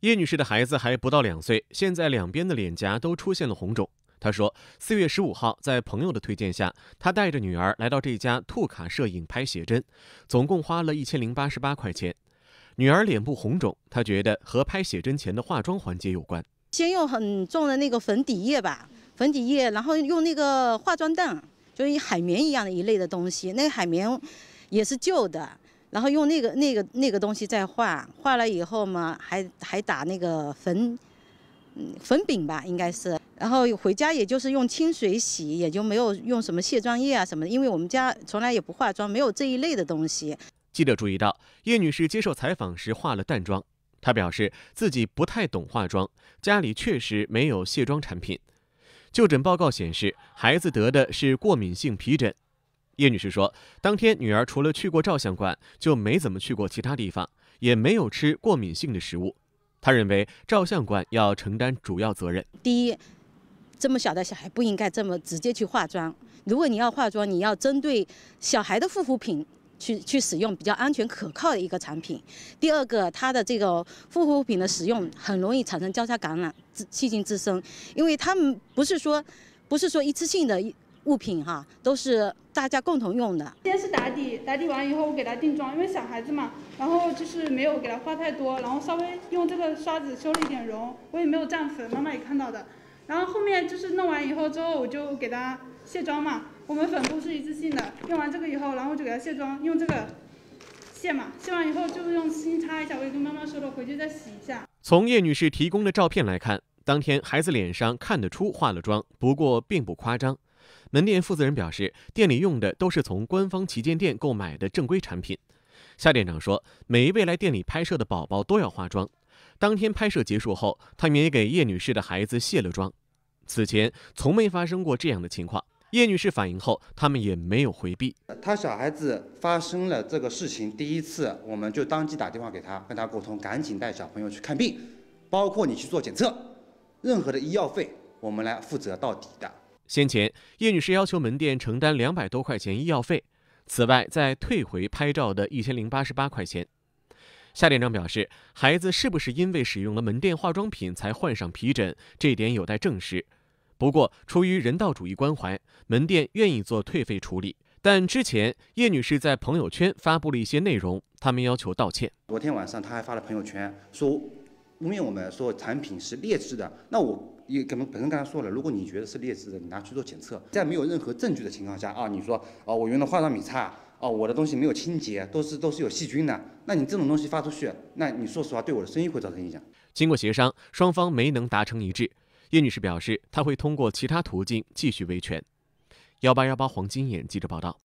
叶女士的孩子还不到两岁，现在两边的脸颊都出现了红肿。她说，四月十五号，在朋友的推荐下，她带着女儿来到这家兔卡摄影拍写真，总共花了一千零八十八块钱。女儿脸部红肿，她觉得和拍写真前的化妆环节有关。先用很重的那个粉底液吧，粉底液，然后用那个化妆蛋，就是海绵一样的一类的东西，那个海绵也是旧的。然后用那个那个那个东西再化，化了以后嘛，还还打那个粉，粉饼吧，应该是。然后回家，也就是用清水洗，也就没有用什么卸妆液啊什么的，因为我们家从来也不化妆，没有这一类的东西。记者注意到，叶女士接受采访时化了淡妆，她表示自己不太懂化妆，家里确实没有卸妆产品。就诊报告显示，孩子得的是过敏性皮疹。叶女士说，当天女儿除了去过照相馆，就没怎么去过其他地方，也没有吃过敏性的食物。她认为照相馆要承担主要责任。第一，这么小的小孩不应该这么直接去化妆。如果你要化妆，你要针对小孩的护肤品去去使用比较安全可靠的一个产品。第二个，它的这个护肤品的使用很容易产生交叉感染、细菌滋生，因为他们不是说不是说一次性的。物品哈都是大家共同用的。先是打底，打底完以后我给他定妆，因为小孩子嘛，然后就是没有给他化太多，然后稍微用这个刷子修了一点容，我也没有蘸粉，妈妈也看到的。然后后面就是弄完以后之后，我就给他卸妆嘛。我们粉扑是一次性的，用完这个以后，然后就给他卸妆，用这个卸嘛。卸完以后就是用巾擦一下，我也跟妈妈说了，回去再洗一下。从叶女士提供的照片来看，当天孩子脸上看得出化了妆，不过并不夸张。门店负责人表示，店里用的都是从官方旗舰店购买的正规产品。夏店长说，每一位来店里拍摄的宝宝都要化妆，当天拍摄结束后，他们也给叶女士的孩子卸了妆。此前从没发生过这样的情况。叶女士反映后，他们也没有回避。他小孩子发生了这个事情，第一次我们就当即打电话给他，跟他沟通，赶紧带小朋友去看病，包括你去做检测，任何的医药费我们来负责到底的。先前，叶女士要求门店承担两百多块钱医药费，此外再退回拍照的一千零八十八块钱。夏店长表示，孩子是不是因为使用了门店化妆品才患上皮疹，这点有待证实。不过，出于人道主义关怀，门店愿意做退费处理。但之前，叶女士在朋友圈发布了一些内容，他们要求道歉。昨天晚上，她还发了朋友圈说。因蔑我们说产品是劣质的，那我也可能本身刚才说了，如果你觉得是劣质的，你拿去做检测，在没有任何证据的情况下啊，你说啊我用的化妆品差啊，我的东西没有清洁，都是都是有细菌的，那你这种东西发出去，那你说实话对我的生意会造成影响。经过协商，双方没能达成一致。叶女士表示，她会通过其他途径继续维权。幺八幺八黄金眼记者报道。